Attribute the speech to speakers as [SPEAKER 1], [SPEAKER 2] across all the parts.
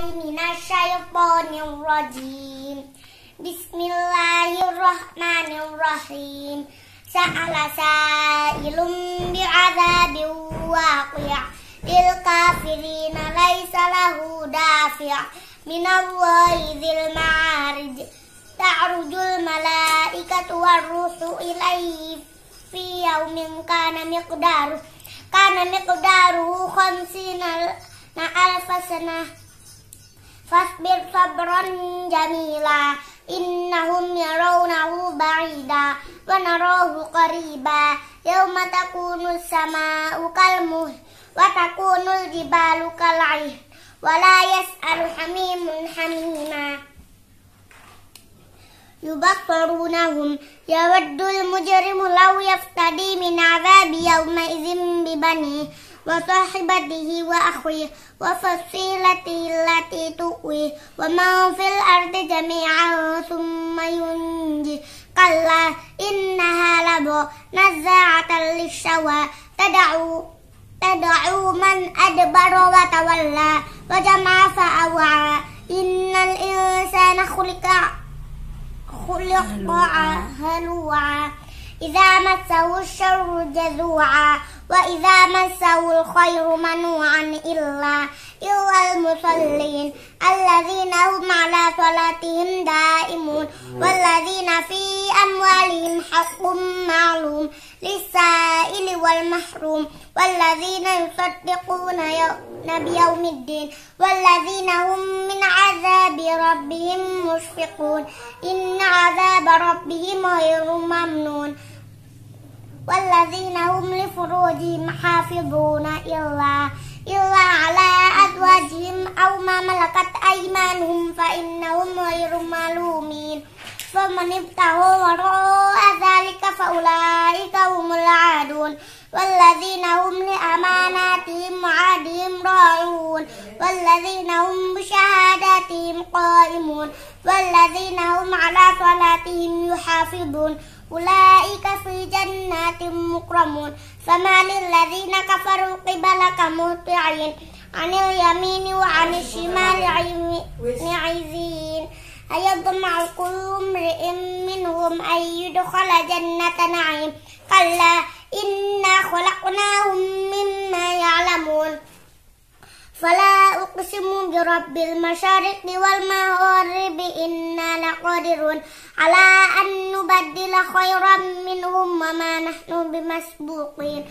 [SPEAKER 1] billahi minasyaitonir rajim. Bismillahirrahmanirrahim. Sa'ala sa'ilum bi'adzabin waqi' lil kafirin laisa lahu dafi' minallahi dzil ma'arij. Ta'rujul malaikatu warruhu ilaihi fi yaumin kana miqdaru kana miqdaru khamsina na alfa sanah kabran jamila innahum yarawnahu ba'ida wa narahu qariba yawma takunu as-sama'u kalmuh wa takunu al-jibalu kal'ih wa la yas'alu hamimun hamima yubakkarunahum yawaddu al-mujrimu law yaftadi min 'adhabi yawma idhin bibanih وصاحبته وأخيه وفصيلته التي تؤويه ومن في الأرض جميعا ثم ينجي كلا إنها لبو نزاعة للشوى تدعو تدعو من أدبر وتولى وجمع فأوعى إن الإنسان خلق خلق هلوعا إذا مسه الشر جزوعا وإذا مسه الخير منوعا إلا إلا المصلين الذين هم على صلاتهم دائمون والذين في أموالهم حق معلوم للسائل والمحروم والذين يصدقون بيوم الدين والذين هم من عذاب ربهم مشفقون إن عذاب ربهم غير ممنون والذين هم لفروجهم حافظون إلا إلا على أزواجهم أو ما ملكت أيمانهم فإنهم غير ملومين فمن ابتغوا وراء ذلك فأولئك هم العادون والذين هم لأماناتهم وعهدهم راعون والذين هم بشهاداتهم قائمون والذين هم على صلاتهم يحافظون أولئك في جنات مكرمون فما للذين كفروا قبلك مهطعين عن اليمين وعن الشمال عزين أيطمع كل امرئ منهم أن يدخل جنة نعيم كلا إنا خلقناهم أقسم برب المشارق والمغارب إنا لقادرون على أن نبدل خيرا منهم وما نحن بمسبوقين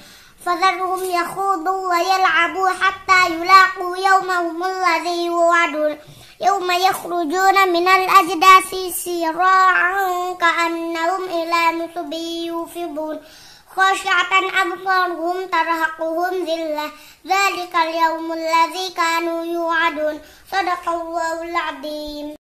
[SPEAKER 1] فذرهم يخوضوا ويلعبوا حتى يلاقوا يومهم الذي يوعدون يوم يخرجون من الأجداث سراعا كأنهم إلى نصب يوفضون خاشعة أبصارهم ترهقهم ذلة ذلك اليوم الذي كانوا يوعدون صدق الله العظيم